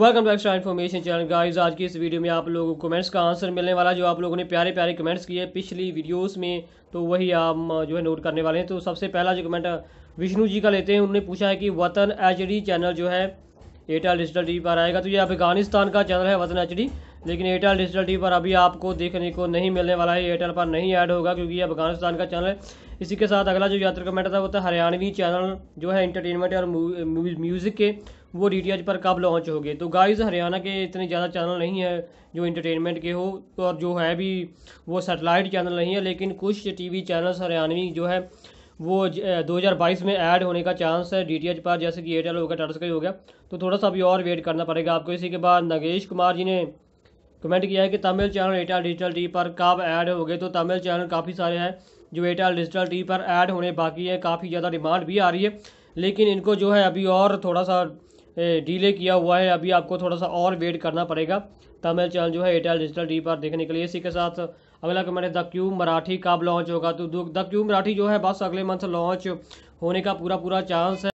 welcome to extra information channel guys आज की इस वीडियो में आप लोगों को कमेंट्स का आंसर मिलने वाला जो आप लोगों ने प्यारे प्यारे कमेंट्स किए पिछली वीडियोस में तो वही आप जो है नोट करने वाले हैं तो सबसे पहला जो कमेंट विष्णु जी का लेते हैं उन्होंने पूछा है कि वतन एच चैनल जो है एयरटेल डिजिटल टी पर आएगा तो ये अफगानिस्तान का चैनल है वतन एच लेकिन एयरटेल डिजिटल टी पर अभी आपको देखने को नहीं मिलने वाला है एयरटेल पर नहीं ऐड होगा क्योंकि ये अफगानिस्तान का चैनल है इसी के साथ अगला जो यात्रा का मैटर था वो था हरियाणवी चैनल जो है इंटरटेनमेंट और म्यूज़िक के वो डी पर कब लॉन्च हो गए तो गाइज हरियाणा के इतने ज़्यादा चैनल नहीं है जो इंटरटेनमेंट के हो और जो है भी वो सेटेलाइट चैनल नहीं है लेकिन कुछ वी चैनल्स हरियाणवी जो है वो 2022 में ऐड होने का चांस है डी पर जैसे कि एयरटेल हो गया टाटा स्काई हो गया तो थोड़ा सा अभी और वेट करना पड़ेगा आपको इसी के बाद नगेश कुमार जी ने कमेंट किया है कि Tamil channel Airtel digital TV पर कब ऐड हो गए तो तमिल चैनल काफ़ी सारे हैं जो एयरटेल डिजिटल टी पर ऐड होने बाकी है काफ़ी ज़्यादा डिमांड भी आ रही है लेकिन इनको जो है अभी और थोड़ा सा डिले किया हुआ है अभी आपको थोड़ा सा और वेट करना पड़ेगा तमिल चैनल जो है एयरटेल डिजिटल टी पर देखने के लिए इसी के साथ अगला कमेंट है द क्यू मराठी कब लॉन्च होगा तो द क्यू मराठी जो है बस अगले मंथ लॉन्च होने का पूरा पूरा चांस है